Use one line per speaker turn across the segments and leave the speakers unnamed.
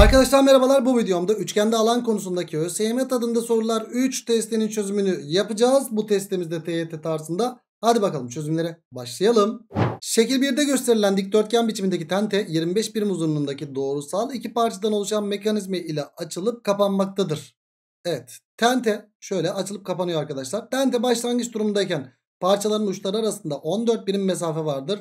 Arkadaşlar merhabalar bu videomda üçgende alan konusundaki ÖSYM tadında sorular 3 testinin çözümünü yapacağız. Bu testimizde TYT tarzında. Hadi bakalım çözümlere başlayalım. Şekil 1'de gösterilen dikdörtgen biçimindeki tente 25 birim uzunluğundaki doğrusal iki parçadan oluşan mekanizma ile açılıp kapanmaktadır. Evet tente şöyle açılıp kapanıyor arkadaşlar. Tente başlangıç durumdayken parçaların uçları arasında 14 birim mesafe vardır.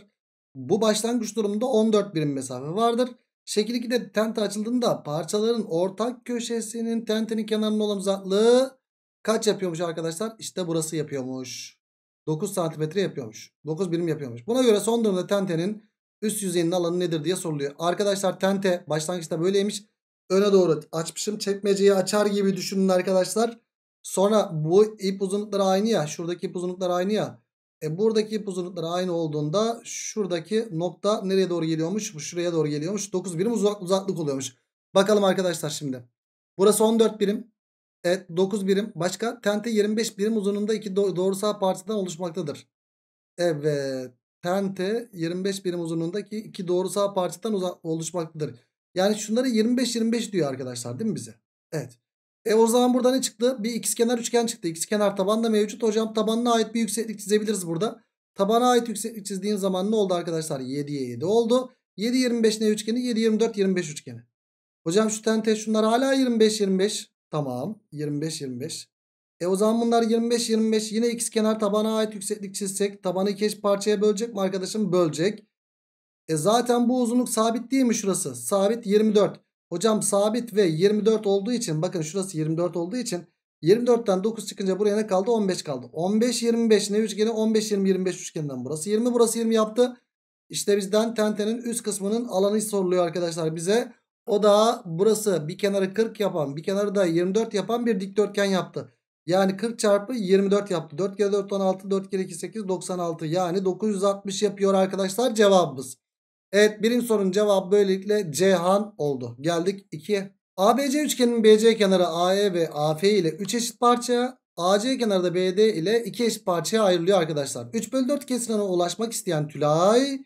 Bu başlangıç durumunda 14 birim mesafe vardır. Şekil 2'de tent açıldığında parçaların ortak köşesinin tentenin kenarının olan uzaklığı kaç yapıyormuş arkadaşlar? İşte burası yapıyormuş. 9 santimetre yapıyormuş. 9 birim yapıyormuş. Buna göre son durumda tentenin üst yüzeyinin alanı nedir diye soruluyor. Arkadaşlar tente başlangıçta böyleymiş. Öne doğru açmışım. Çekmeceyi açar gibi düşünün arkadaşlar. Sonra bu ip uzunlukları aynı ya. Şuradaki ip uzunlukları aynı ya. E buradaki uzunlukları aynı olduğunda şuradaki nokta nereye doğru geliyormuş? Bu şuraya doğru geliyormuş. 9 birim uzak, uzaklık oluyormuş. Bakalım arkadaşlar şimdi. Burası 14 birim. Evet 9 birim. Başka tente 25 birim uzunluğunda iki doğrusal parçadan oluşmaktadır. Evet. Tente 25 birim uzunluğundaki iki doğrusal parçadan oluşmaktadır. Yani şunları 25-25 diyor arkadaşlar değil mi bize? Evet. E o zaman burada ne çıktı? Bir x kenar üçgen çıktı. X kenar tabanda mevcut. Hocam tabanına ait bir yükseklik çizebiliriz burada. Tabana ait yükseklik çizdiğin zaman ne oldu arkadaşlar? 7'ye 7 oldu. 7 25 ne üçgeni? 7 24 25 üçgeni. Hocam şu tente şunlar hala 25 25. Tamam. 25 25. E o zaman bunlar 25 25 yine x kenar tabana ait yükseklik çizsek tabanı keş parçaya bölecek mi arkadaşım? Bölecek. E zaten bu uzunluk sabit değil mi şurası? Sabit 24. Hocam sabit ve 24 olduğu için bakın şurası 24 olduğu için 24'ten 9 çıkınca buraya ne kaldı? 15 kaldı. 15 25 ne üçgeni? 15 20 25 üçgeninden burası 20 burası 20 yaptı. İşte bizden tentenin üst kısmının alanı soruluyor arkadaşlar bize. O da burası bir kenarı 40 yapan bir kenarı da 24 yapan bir dikdörtgen yaptı. Yani 40 çarpı 24 yaptı. 4 kere 4 16 4 kere 2 8 96 yani 960 yapıyor arkadaşlar cevabımız. Evet birinci sorunun cevabı böylelikle Cihan oldu. Geldik 2'ye. ABC üçgeninin BC kenarı AE ve AF ile 3 eşit parçaya, AC kenarı da BD ile 2 eşit parçaya ayrılıyor arkadaşlar. 3 bölü 4 kesinana ulaşmak isteyen Tülay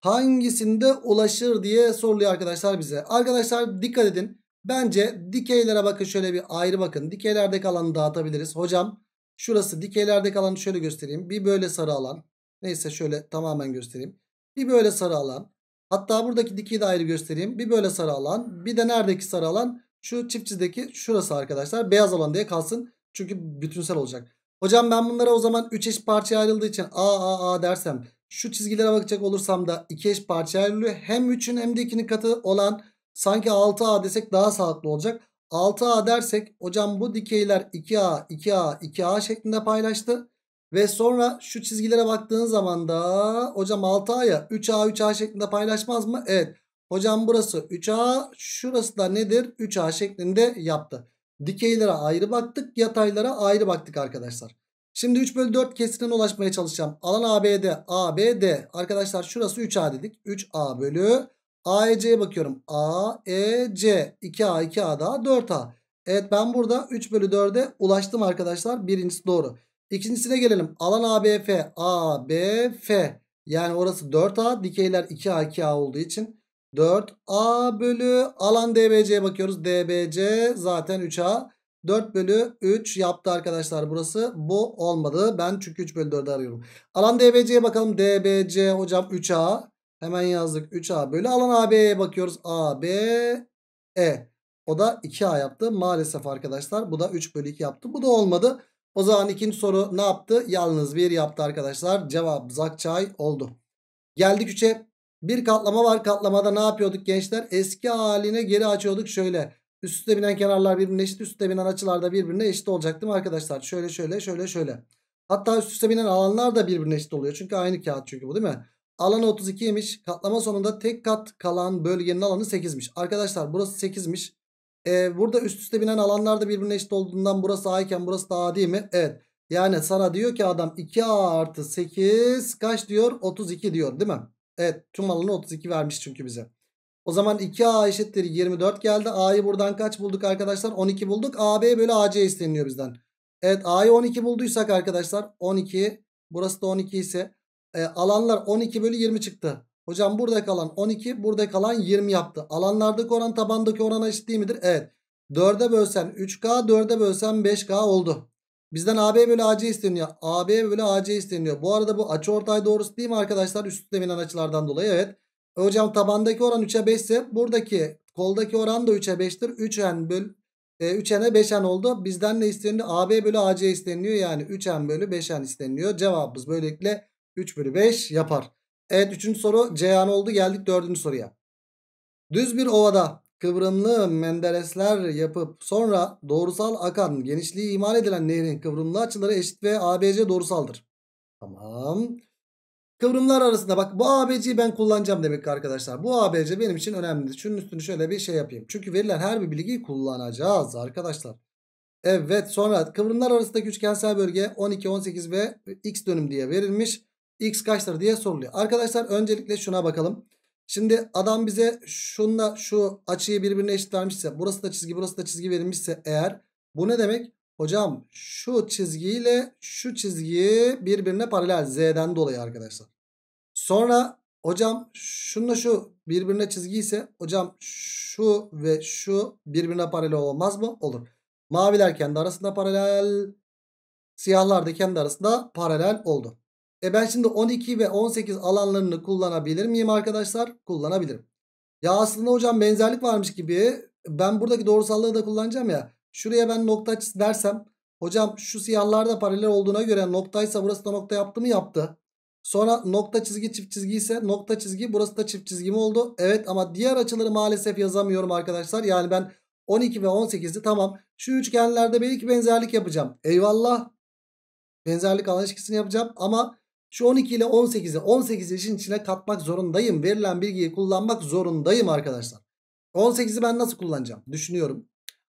hangisinde ulaşır diye soruluyor arkadaşlar bize. Arkadaşlar dikkat edin. Bence dikeylere bakın şöyle bir ayrı bakın. Dikeylerdeki alanı dağıtabiliriz. Hocam şurası dikeylerdeki alanı şöyle göstereyim. Bir böyle sarı alan. Neyse şöyle tamamen göstereyim. Bir böyle sarı alan. Hatta buradaki dikiyi de ayrı göstereyim. Bir böyle sarı alan. Bir de neredeki sarı alan? Şu çift şurası arkadaşlar. Beyaz alan diye kalsın. Çünkü bütünsel olacak. Hocam ben bunlara o zaman 3 eş parçaya ayrıldığı için A A A dersem şu çizgilere bakacak olursam da 2 eş parçaya ayrılıyor. Hem 3'ün hem de 2'nin katı olan sanki 6A desek daha sağlıklı olacak. 6A dersek hocam bu dikeyler 2A 2A 2A şeklinde paylaştı. Ve sonra şu çizgilere baktığın zaman da hocam 6A'ya 3A 3A şeklinde paylaşmaz mı? Evet. Hocam burası 3A şurası da nedir? 3A şeklinde yaptı. Dikeylere ayrı baktık yataylara ayrı baktık arkadaşlar. Şimdi 3 bölü 4 kesinine ulaşmaya çalışacağım. Alan ABD ABD arkadaşlar şurası 3A dedik. 3A bölü AEC'ye bakıyorum. AEC 2A 2A daha 4A. Evet ben burada 3 bölü 4'e ulaştım arkadaşlar. Birincisi doğru. İkincisine gelelim. Alan ABF, ABF. Yani orası 4A. Dikeyler 2A, 2A olduğu için 4A bölü alan DBC'ye bakıyoruz. DBC zaten 3A. 4 bölü 3 yaptı arkadaşlar burası. Bu olmadı. Ben çünkü 3 bölü 4'ü arıyorum. Alan DBC'ye bakalım. DBC hocam 3A. Hemen yazdık 3A bölü. Alan AB'ye bakıyoruz. ABE. O da 2A yaptı. Maalesef arkadaşlar bu da 3 bölü 2 yaptı. Bu da olmadı. O zaman ikinci soru ne yaptı? Yalnız bir yaptı arkadaşlar. Cevap Zakçay oldu. Geldik 3'e. Bir katlama var. Katlamada ne yapıyorduk gençler? Eski haline geri açıyorduk şöyle. Üst üste binen kenarlar birbirine eşit. Üst üste binen açılar da birbirine eşit olacak değil mi arkadaşlar? Şöyle şöyle şöyle şöyle. Hatta üst üste binen alanlar da birbirine eşit oluyor. Çünkü aynı kağıt çünkü bu değil mi? Alanı 32'ymiş. Katlama sonunda tek kat kalan bölgenin alanı 8'miş. Arkadaşlar burası 8'miş. E, burada üst üste binen alanlar da birbirine eşit olduğundan burası A iken burası da A değil mi? Evet. Yani sana diyor ki adam 2A artı 8 kaç diyor? 32 diyor değil mi? Evet tüm alanı 32 vermiş çünkü bize. O zaman 2A eşittir 24 geldi. A'yı buradan kaç bulduk arkadaşlar? 12 bulduk. AB bölü AC isteniyor bizden. Evet A'yı 12 bulduysak arkadaşlar 12 burası da 12 ise e, alanlar 12 bölü 20 çıktı. Hocam burada kalan 12 burada kalan 20 yaptı. Alanlardaki oran tabandaki orana eşit değil midir? Evet. 4'e bölsen 3K 4'e bölsen 5K oldu. Bizden AB bölü AC isteniyor. AB bölü AC isteniyor. Bu arada bu açı ortay doğrusu değil mi arkadaşlar? Üst üste binen açılardan dolayı evet. E, hocam tabandaki oran 3'e 5 ise buradaki koldaki oran da 3'e 5'tir. 3N bölü e, 3N'e 5N oldu. Bizden ne isteniyor? AB bölü AC isteniyor. Yani 3N bölü 5N isteniyor. Cevabımız böylelikle 3 bölü 5 yapar. Evet üçüncü soru Ceyhan oldu geldik dördüncü soruya. Düz bir ovada kıvrımlı menderesler yapıp sonra doğrusal akan genişliği imal edilen nehrin kıvrımlı açıları eşit ve ABC doğrusaldır. Tamam. Kıvrımlar arasında bak bu ABC'yi ben kullanacağım demek ki arkadaşlar. Bu ABC benim için önemli. Şunun üstünü şöyle bir şey yapayım. Çünkü verilen her bir bilgiyi kullanacağız arkadaşlar. Evet sonra kıvrımlar arasındaki üçgensel bölge 12, 18 ve x dönüm diye verilmiş x kaçtır diye soruluyor. Arkadaşlar öncelikle şuna bakalım. Şimdi adam bize şunla şu açıyı birbirine eşit vermişse burası da çizgi burası da çizgi verilmişse eğer bu ne demek? Hocam şu çizgiyle şu çizgi birbirine paralel z'den dolayı arkadaşlar. Sonra hocam şunla şu birbirine çizgi ise hocam şu ve şu birbirine paralel olmaz mı? Olur. Maviler kendi arasında paralel. Siyahlar da kendi arasında paralel oldu. E ben şimdi 12 ve 18 alanlarını kullanabilir miyim arkadaşlar? Kullanabilirim. Ya aslında hocam benzerlik varmış gibi. Ben buradaki doğrusallığı da kullanacağım ya. Şuraya ben nokta dersem. Hocam şu siyahlarda paralel olduğuna göre noktaysa burası da nokta yaptı mı? Yaptı. Sonra nokta çizgi çift çizgi ise nokta çizgi burası da çift çizgi mi oldu? Evet ama diğer açıları maalesef yazamıyorum arkadaşlar. Yani ben 12 ve 18'i tamam. Şu üçgenlerde belki benzerlik yapacağım. Eyvallah. Benzerlik anlaşkısını yapacağım ama şu 12 ile 18'i 18 işin içine katmak zorundayım. Verilen bilgiyi kullanmak zorundayım arkadaşlar. 18'i ben nasıl kullanacağım? Düşünüyorum.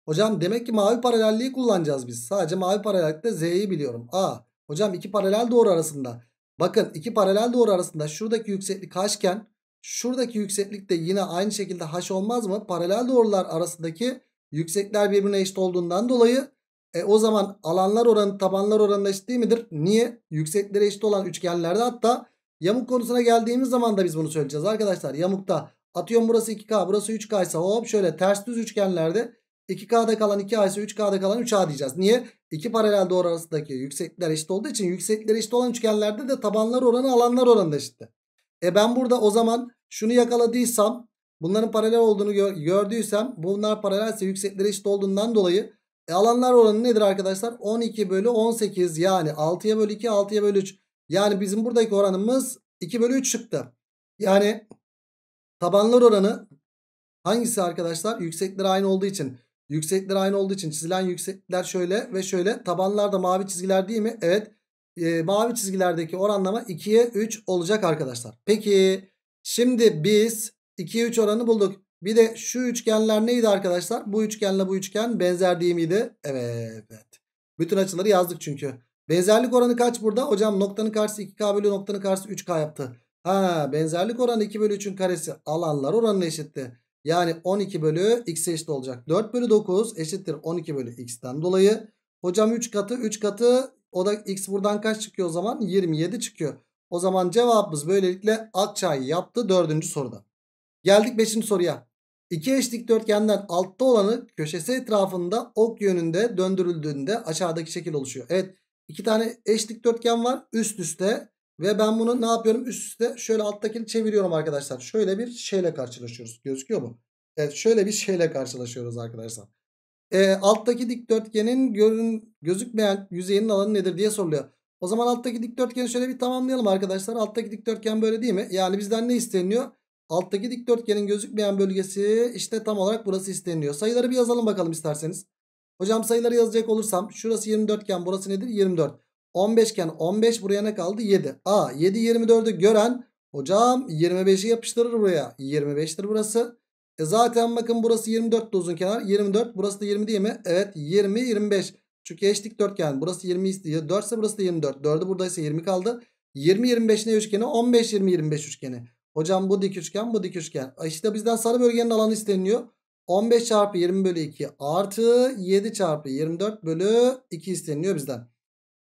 Hocam demek ki mavi paralelliği kullanacağız biz. Sadece mavi paralellikte Z'yi biliyorum. A. Hocam iki paralel doğru arasında. Bakın iki paralel doğru arasında şuradaki yükseklik haşken, şuradaki yükseklik de yine aynı şekilde haş olmaz mı? Paralel doğrular arasındaki yüksekler birbirine eşit olduğundan dolayı e o zaman alanlar oranı tabanlar oranına eşit değil midir? Niye? Yükseklere eşit olan üçgenlerde hatta yamuk konusuna geldiğimiz zaman da biz bunu söyleyeceğiz arkadaşlar. Yamukta atıyorum burası 2K burası 3K ise hop şöyle ters düz üçgenlerde 2K'da kalan 2A ise 3K'da kalan 3A diyeceğiz. Niye? İki paralel doğru arasındaki yükseklikler eşit olduğu için yükseklikler eşit olan üçgenlerde de tabanlar oranı alanlar oranı da E ben burada o zaman şunu yakaladıysam bunların paralel olduğunu gördüysem bunlar paralelse yükseklikleri eşit olduğundan dolayı e alanlar oranı nedir arkadaşlar? 12 bölü 18 yani 6'ya bölü 2 6'ya bölü 3. Yani bizim buradaki oranımız 2 bölü 3 çıktı. Yani tabanlar oranı hangisi arkadaşlar? Yüksekler aynı olduğu için. Yüksekler aynı olduğu için çizilen yüksekler şöyle ve şöyle. Tabanlar da mavi çizgiler değil mi? Evet. E, mavi çizgilerdeki oranlama 2'ye 3 olacak arkadaşlar. Peki şimdi biz 2'ye 3 oranı bulduk. Bir de şu üçgenler neydi arkadaşlar? Bu üçgenle bu üçgen benzer değil miydi? Evet. Bütün açıları yazdık çünkü. Benzerlik oranı kaç burada? Hocam noktanın karşısı 2K bölü noktanın karşısı 3K yaptı. Ha benzerlik oranı 2 bölü 3'ün karesi alanlar oranına eşitti. Yani 12 bölü x eşit olacak. 4 bölü 9 eşittir 12 bölü x'ten dolayı. Hocam 3 katı 3 katı o da x buradan kaç çıkıyor o zaman? 27 çıkıyor. O zaman cevabımız böylelikle Akçay yaptı 4. soruda. Geldik 5. soruya. İki eş dikdörtgenden altta olanı köşesi etrafında ok yönünde döndürüldüğünde aşağıdaki şekil oluşuyor. Evet iki tane eş dikdörtgen var üst üste ve ben bunu ne yapıyorum üst üste şöyle alttakini çeviriyorum arkadaşlar. Şöyle bir şeyle karşılaşıyoruz gözüküyor mu? Evet şöyle bir şeyle karşılaşıyoruz arkadaşlar. E, alttaki dikdörtgenin görün, gözükmeyen yüzeyinin alanı nedir diye soruluyor. O zaman alttaki dikdörtgeni şöyle bir tamamlayalım arkadaşlar. Alttaki dikdörtgen böyle değil mi? Yani bizden ne isteniyor? Alttaki dikdörtgenin gözükmeyen bölgesi işte tam olarak burası isteniyor. Sayıları bir yazalım bakalım isterseniz. Hocam sayıları yazacak olursam şurası 24 iken burası nedir? 24. 15 iken 15 buraya ne kaldı? 7. A 7 24'ü gören hocam 25'i yapıştırır buraya. 25'tir burası. E zaten bakın burası 24 uzun kenar. 24 burası da 20 değil mi? Evet 20 25. Çünkü eş dikdörtgen burası 20 4 ise burası da 24. 4'ü buradaysa 20 kaldı. 20 25 ne üçgeni? 15 20 25 üçgeni. Hocam bu dik üçgen bu dik üçgen. E işte bizden sarı bölgenin alanı isteniyor. 15 çarpı 20 bölü 2 artı 7 çarpı 24 bölü 2 isteniyor bizden.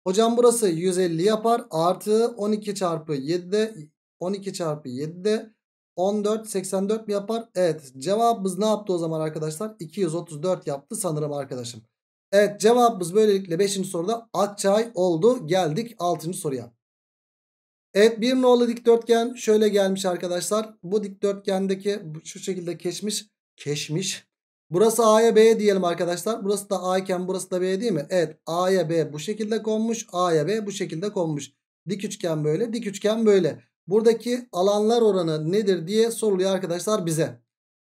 Hocam burası 150 yapar. Artı 12 çarpı 7'de 12 çarpı 7'de 14 84 mi yapar? Evet cevabımız ne yaptı o zaman arkadaşlar? 234 yaptı sanırım arkadaşım. Evet cevabımız böylelikle 5. soruda Akçay oldu. Geldik 6. soruya. Evet bir nolu dikdörtgen şöyle gelmiş arkadaşlar. Bu dikdörtgendeki şu şekilde keşmiş. Keşmiş. Burası A'ya B diyelim arkadaşlar. Burası da A iken burası da B değil mi? Evet A'ya B bu şekilde konmuş. A'ya B bu şekilde konmuş. Dik üçgen böyle dik üçgen böyle. Buradaki alanlar oranı nedir diye soruluyor arkadaşlar bize.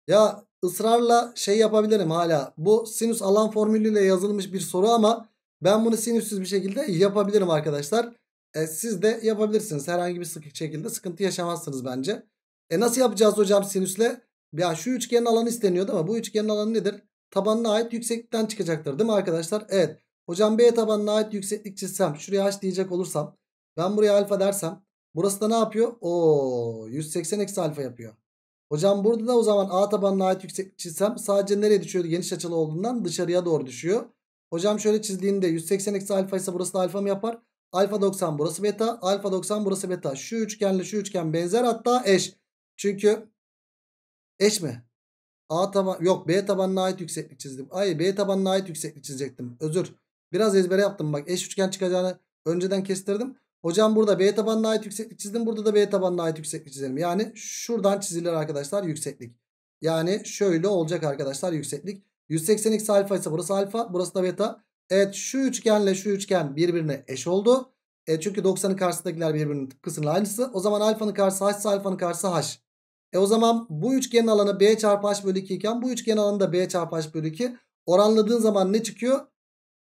Ya ısrarla şey yapabilirim hala. Bu sinüs alan formülüyle yazılmış bir soru ama ben bunu sinüssüz bir şekilde yapabilirim arkadaşlar. E, siz de yapabilirsiniz. Herhangi bir sıkık şekilde sıkıntı yaşamazsınız bence. E nasıl yapacağız hocam sinüsle? Ya şu üçgenin alanı isteniyordu ama bu üçgenin alanı nedir? Tabanına ait yükseklikten çıkacaktır değil mi arkadaşlar? Evet. Hocam B tabanına ait yükseklik çizsem şuraya H diyecek olursam ben buraya alfa dersem burası da ne yapıyor? O 180 eksi alfa yapıyor. Hocam burada da o zaman A tabanına ait yükseklik çizsem sadece nereye düşüyor? Geniş açılı olduğundan dışarıya doğru düşüyor. Hocam şöyle çizdiğinde 180 eksi alfa ise burası da alfa mı yapar? Alfa 90 burası beta. Alfa 90 burası beta. Şu üçgenle şu üçgen benzer hatta eş. Çünkü eş mi? A taban yok B tabanına ait yükseklik çizdim. Ay B tabanına ait yükseklik çizecektim. Özür. Biraz ezbere yaptım bak. Eş üçgen çıkacağını önceden kestirdim. Hocam burada B tabanına ait yükseklik çizdim. Burada da B tabanına ait yükseklik çizelim. Yani şuradan çizilir arkadaşlar yükseklik. Yani şöyle olacak arkadaşlar yükseklik. 180x alfa ise burası alfa. Burası da beta. Evet şu üçgenle şu üçgen birbirine eş oldu. E çünkü 90'ın karşısındakiler birbirinin tıpkısının aynısı. O zaman alfanın karşısı h ise alfanın karşısı h. E o zaman bu üçgenin alanı b çarpı h bölü 2 iken bu üçgenin alanı da b çarpı h bölü 2. Oranladığın zaman ne çıkıyor?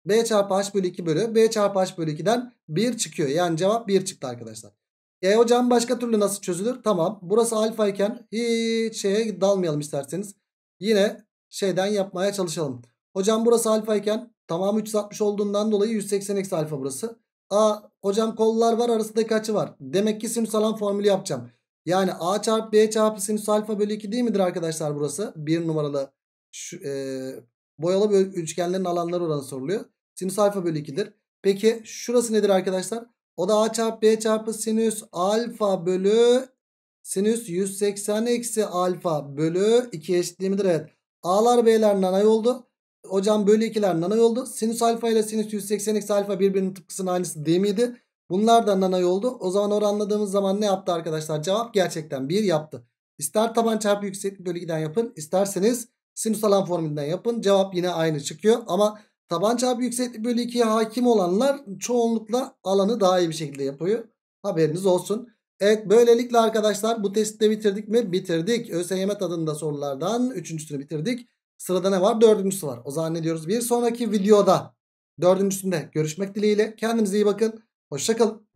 b çarpı h bölü 2 bölü b çarpı h bölü 2'den 1 çıkıyor. Yani cevap 1 çıktı arkadaşlar. E hocam başka türlü nasıl çözülür? Tamam burası alfa iken hiç şeye dalmayalım isterseniz. Yine şeyden yapmaya çalışalım. Hocam burası alfa iken Tamamı 360 olduğundan dolayı 180 eksi alfa burası. A hocam kollar var arasındaki açı var. Demek ki sinüs alan formülü yapacağım. Yani A çarpı B çarpı sinüs alfa bölü 2 değil midir arkadaşlar burası? bir numaralı şu, e, boyalı üçgenlerin alanları oranı soruluyor. Sinüs alfa bölü 2'dir. Peki şurası nedir arkadaşlar? O da A çarpı B çarpı sinüs alfa bölü sinüs 180 eksi alfa bölü 2 eşitliği midir? Evet. A'lar B'ler nanay oldu hocam bölü 2'ler nano yoldu. Sinüs alfa ile sinüs 180 eksi alfa birbirinin tıpkısının aynısı değil miydi? Bunlar da nano yoldu. O zaman oranladığımız zaman ne yaptı arkadaşlar? Cevap gerçekten 1 yaptı. İster taban çarpı yükseklik bölü 2'den yapın. isterseniz sinüs alan formülünden yapın. Cevap yine aynı çıkıyor. Ama taban çarpı yükseklik bölü 2'ye hakim olanlar çoğunlukla alanı daha iyi bir şekilde yapıyor. Haberiniz olsun. Evet böylelikle arkadaşlar bu testi de bitirdik mi? Bitirdik. ÖSYM tadında sorulardan üçüncüsünü bitirdik. Sırada ne var? Dördüncüsü var. O zaman ne diyoruz? Bir sonraki videoda dördüncüsünde görüşmek dileğiyle. Kendinize iyi bakın. Hoşçakalın.